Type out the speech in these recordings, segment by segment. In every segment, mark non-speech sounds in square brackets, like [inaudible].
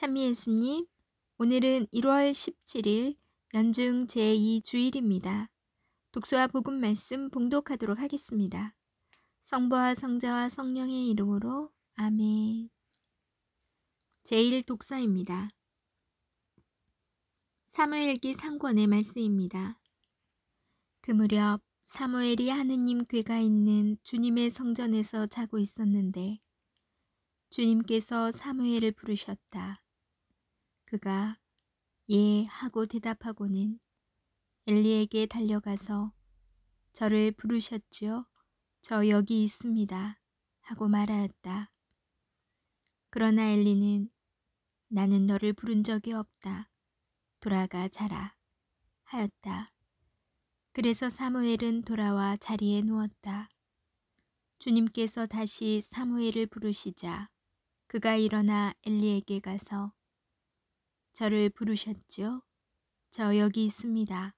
찬미 예수님, 오늘은 1월 17일 연중 제2주일입니다. 독서와 복음 말씀 봉독하도록 하겠습니다. 성부와 성자와 성령의 이름으로 아멘. 제1 독서입니다. 사무엘기 상권의 말씀입니다. 그 무렵 사무엘이 하느님 괴가 있는 주님의 성전에서 자고 있었는데 주님께서 사무엘을 부르셨다. 그가 예 하고 대답하고는 엘리에게 달려가서 저를 부르셨지요? 저 여기 있습니다. 하고 말하였다. 그러나 엘리는 나는 너를 부른 적이 없다. 돌아가 자라. 하였다. 그래서 사무엘은 돌아와 자리에 누웠다. 주님께서 다시 사무엘을 부르시자 그가 일어나 엘리에게 가서 저를 부르셨죠저 여기 있습니다.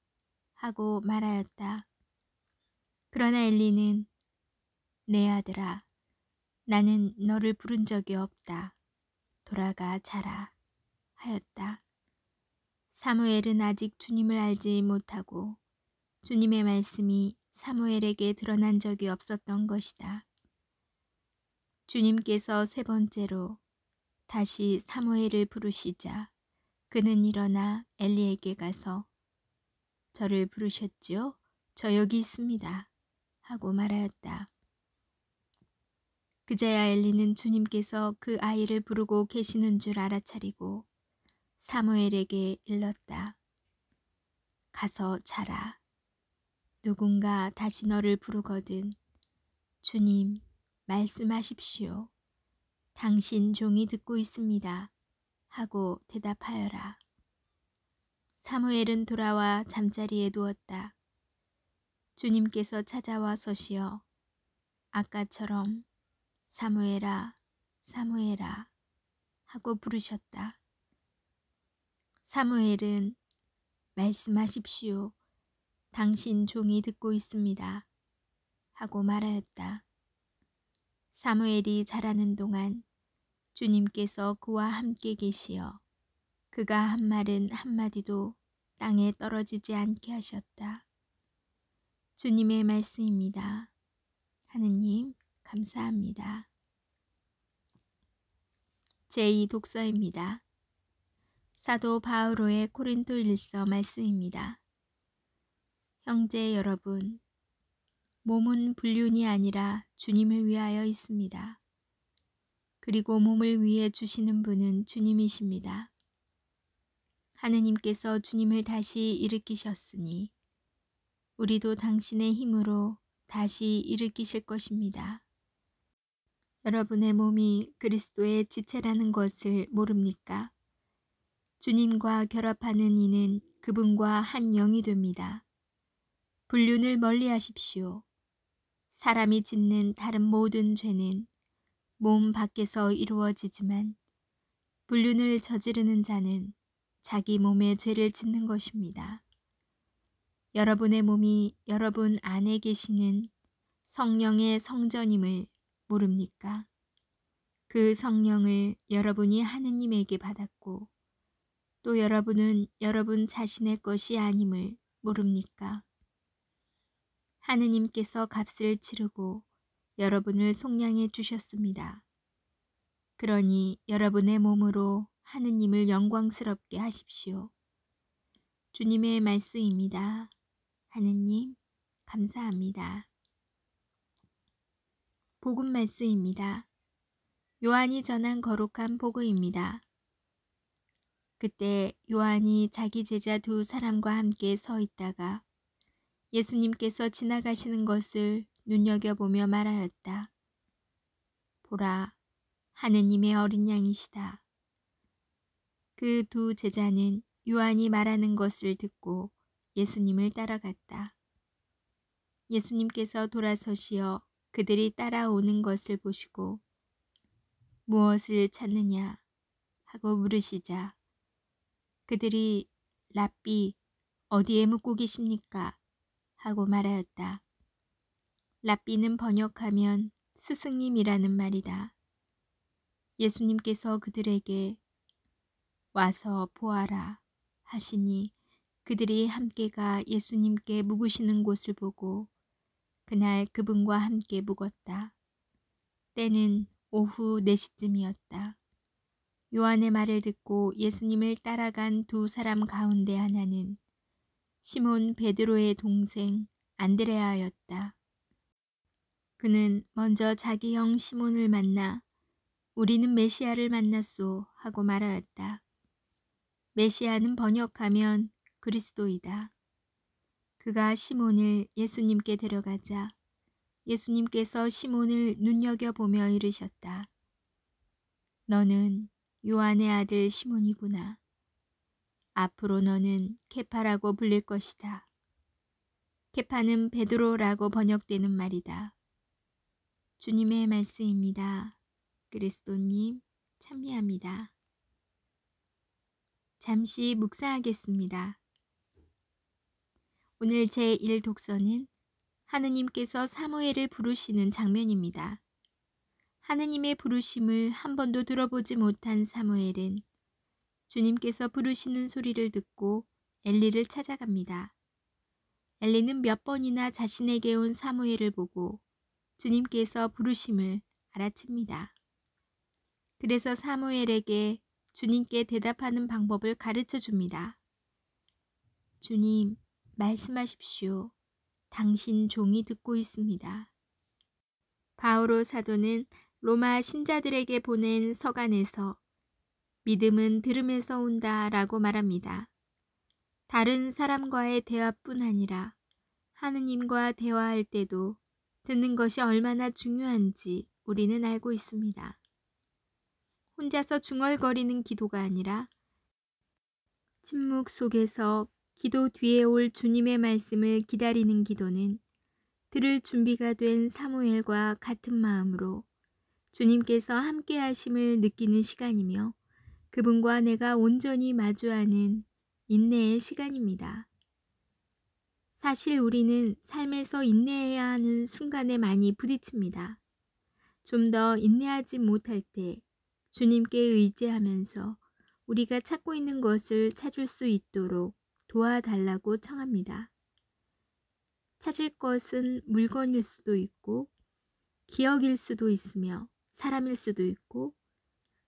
하고 말하였다. 그러나 엘리는 내 네, 아들아, 나는 너를 부른 적이 없다. 돌아가 자라. 하였다. 사무엘은 아직 주님을 알지 못하고 주님의 말씀이 사무엘에게 드러난 적이 없었던 것이다. 주님께서 세 번째로 다시 사무엘을 부르시자 그는 일어나 엘리에게 가서 저를 부르셨지요? 저 여기 있습니다. 하고 말하였다. 그제야 엘리는 주님께서 그 아이를 부르고 계시는 줄 알아차리고 사무엘에게 일렀다. 가서 자라. 누군가 다시 너를 부르거든. 주님, 말씀하십시오. 당신 종이 듣고 있습니다. 하고 대답하여라. 사무엘은 돌아와 잠자리에 누웠다. 주님께서 찾아와 서시어 아까처럼 사무엘아, 사무엘아 하고 부르셨다. 사무엘은 말씀하십시오. 당신 종이 듣고 있습니다. 하고 말하였다. 사무엘이 자라는 동안 주님께서 그와 함께 계시어 그가 한 말은 한마디도 땅에 떨어지지 않게 하셨다. 주님의 말씀입니다. 하느님, 감사합니다. 제2 독서입니다. 사도 바오로의 코린토 일서 말씀입니다. 형제 여러분, 몸은 불륜이 아니라 주님을 위하여 있습니다. 그리고 몸을 위해 주시는 분은 주님이십니다. 하느님께서 주님을 다시 일으키셨으니 우리도 당신의 힘으로 다시 일으키실 것입니다. 여러분의 몸이 그리스도의 지체라는 것을 모릅니까? 주님과 결합하는 이는 그분과 한 영이 됩니다. 불륜을 멀리 하십시오. 사람이 짓는 다른 모든 죄는 몸 밖에서 이루어지지만 불륜을 저지르는 자는 자기 몸에 죄를 짓는 것입니다. 여러분의 몸이 여러분 안에 계시는 성령의 성전임을 모릅니까? 그 성령을 여러분이 하느님에게 받았고 또 여러분은 여러분 자신의 것이 아님을 모릅니까? 하느님께서 값을 치르고 여러분을 속량해 주셨습니다. 그러니 여러분의 몸으로 하느님을 영광스럽게 하십시오. 주님의 말씀입니다. 하느님, 감사합니다. 복음 말씀입니다. 요한이 전한 거룩한 복음입니다. 그때 요한이 자기 제자 두 사람과 함께 서 있다가 예수님께서 지나가시는 것을 눈여겨보며 말하였다. 보라, 하느님의 어린 양이시다. 그 두 제자는 요한이 말하는 것을 듣고 예수님을 따라갔다. 예수님께서 돌아서시어 그들이 따라오는 것을 보시고 무엇을 찾느냐 하고 물으시자 그들이 랍비 어디에 묵고 계십니까 하고 말하였다. 랍비는 번역하면 스승님이라는 말이다. 예수님께서 그들에게 와서 보아라 하시니 그들이 함께가 예수님께 묵으시는 곳을 보고 그날 그분과 함께 묵었다. 때는 오후 4시쯤이었다. 요한의 말을 듣고 예수님을 따라간 두 사람 가운데 하나는 시몬 베드로의 동생 안드레아였다. 그는 먼저 자기 형 시몬을 만나 우리는 메시아를 만났소 하고 말하였다. 메시아는 번역하면 그리스도이다. 그가 시몬을 예수님께 데려가자 예수님께서 시몬을 눈여겨보며 이르셨다. 너는 요한의 아들 시몬이구나. 앞으로 너는 케파라고 불릴 것이다. 케파는 베드로라고 번역되는 말이다. 주님의 말씀입니다. 그리스도님 찬미합니다. 잠시 묵상하겠습니다. 오늘 제1 독서는 하느님께서 사무엘을 부르시는 장면입니다. 하느님의 부르심을 한 번도 들어보지 못한 사무엘은 주님께서 부르시는 소리를 듣고 엘리를 찾아갑니다. 엘리는 몇 번이나 자신에게 온 사무엘을 보고 주님께서 부르심을 알아챕니다. 그래서 사무엘에게 주님께 대답하는 방법을 가르쳐 줍니다. 주님, 말씀하십시오. 당신 종이 듣고 있습니다. 바오로 사도는 로마 신자들에게 보낸 서간에서 믿음은 들음에서 온다 라고 말합니다. 다른 사람과의 대화뿐 아니라 하느님과 대화할 때도 듣는 것이 얼마나 중요한지 우리는 알고 있습니다. 혼자서 중얼거리는 기도가 아니라 침묵 속에서 기도 뒤에 올 주님의 말씀을 기다리는 기도는 들을 준비가 된 사무엘과 같은 마음으로 주님께서 함께 하심을 느끼는 시간이며 그분과 내가 온전히 마주하는 인내의 시간입니다. 사실 우리는 삶에서 인내해야 하는 순간에 많이 부딪힙니다. 좀 더 인내하지 못할 때 주님께 의지하면서 우리가 찾고 있는 것을 찾을 수 있도록 도와달라고 청합니다. 찾을 것은 물건일 수도 있고, 기억일 수도 있으며, 사람일 수도 있고,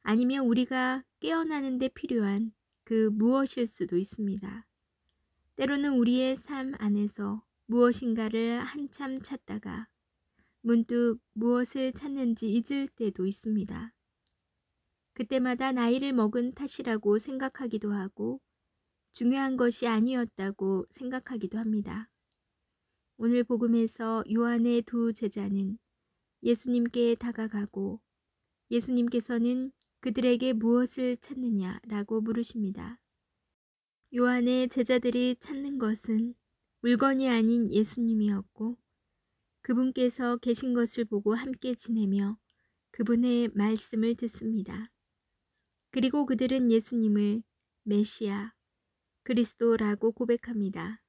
아니면 우리가 깨어나는데 필요한 그 무엇일 수도 있습니다. 때로는 우리의 삶 안에서 무엇인가를 한참 찾다가 문득 무엇을 찾는지 잊을 때도 있습니다. 그때마다 나이를 먹은 탓이라고 생각하기도 하고 중요한 것이 아니었다고 생각하기도 합니다. 오늘 복음에서 요한의 두 제자는 예수님께 다가가고 예수님께서는 그들에게 무엇을 찾느냐라고 물으십니다. 요한의 제자들이 찾는 것은 물건이 아닌 예수님이었고 그분께서 계신 것을 보고 함께 지내며 그분의 말씀을 듣습니다. 그리고 그들은 예수님을 메시아, 그리스도라고 고백합니다.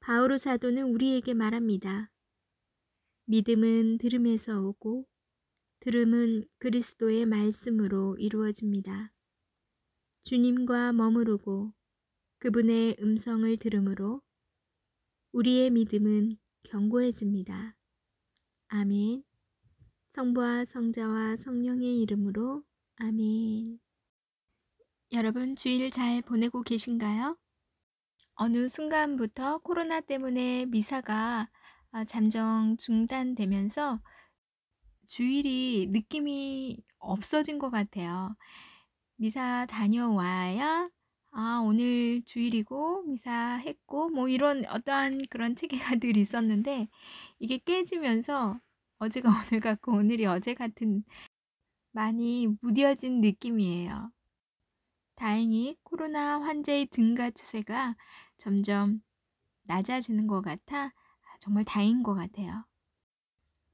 바오로 사도는 우리에게 말합니다. 믿음은 들음에서 오고 들음은 그리스도의 말씀으로 이루어집니다. 주님과 머무르고 그분의 음성을 들으므로 우리의 믿음은 견고해집니다. 아멘. 성부와 성자와 성령의 이름으로 아멘. 여러분 주일 잘 보내고 계신가요? 어느 순간부터 코로나 때문에 미사가 아, 잠정 중단되면서 주일이 느낌이 없어진 것 같아요. 미사 다녀와야 아, 오늘 주일이고 미사했고 뭐 이런 어떠한 그런 체계가 늘 있었는데 이게 깨지면서 어제가 [laughs] 오늘 같고 오늘이 어제 같은 많이 무뎌진 느낌이에요. 다행히 코로나 환자의 증가 추세가 점점 낮아지는 것 같아 정말 다행인 것 같아요.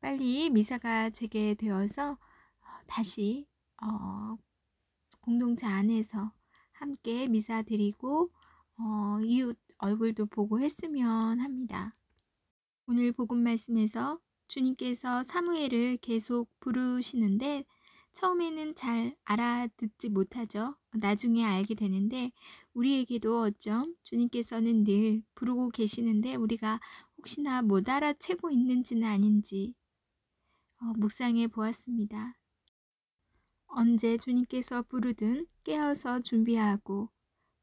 빨리 미사가 재개되어서 어, 다시 어, 공동체 안에서 함께 미사 드리고 어, 이웃 얼굴도 보고 했으면 합니다. 오늘 복음 말씀에서 주님께서 사무엘을 계속 부르시는데 처음에는 잘 알아듣지 못하죠. 나중에 알게 되는데 우리에게도 어쩜 주님께서는 늘 부르고 계시는데 우리가 혹시나 못 알아채고 있는지는 아닌지 어, 묵상해 보았습니다. 언제 주님께서 부르든 깨어서 준비하고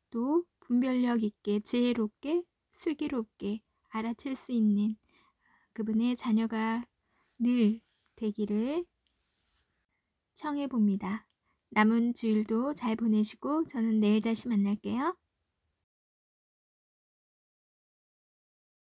또 분별력 있게 지혜롭게 슬기롭게 알아챌 수 있는 아, 그분의 자녀가 늘 되기를 청해 봅니다. 남은 주일도 잘 보내시고 저는 내일 다시 만날게요.